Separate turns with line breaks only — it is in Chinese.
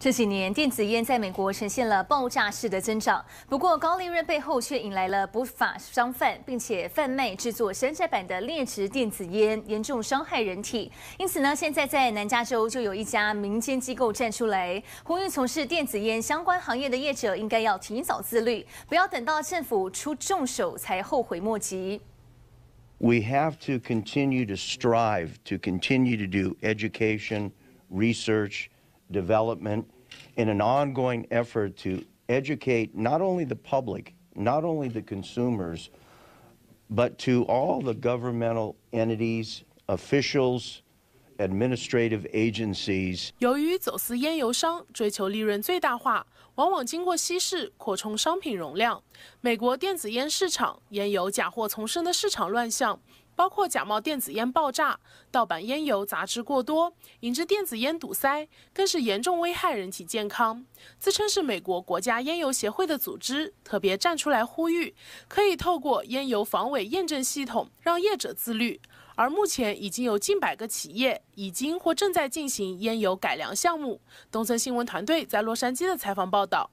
这几年电子烟在美国呈现了爆炸式的增长，不过高利润背后却引来了不法商贩，并且贩卖制作山寨版的劣质电子烟，严重伤害人体。因此呢，现在在南加州就有一家民间机构站出来，呼吁从事电子烟相关行业的业者应该要提早自律，不要等到政府出重手才后悔莫及。
We have to continue to strive to continue to do education research. development in an ongoing effort to educate not only the public, not only the consumers, but to all the governmental entities, officials, administrative agencies.
由于走私烟油商追求利润最大化，往往经过稀释扩充商品容量，美国电子烟市场烟油假货丛生的市场乱象包括假冒电子烟爆炸、盗版烟油杂质过多，引致电子烟堵塞，更是严重危害人体健康。自称是美国国家烟油协会的组织，特别站出来呼吁，可以透过烟油防伪验证系统，让业者自律。而目前已经有近百个企业已经或正在进行烟油改良项目。东森新闻团队在洛杉矶的采访报道。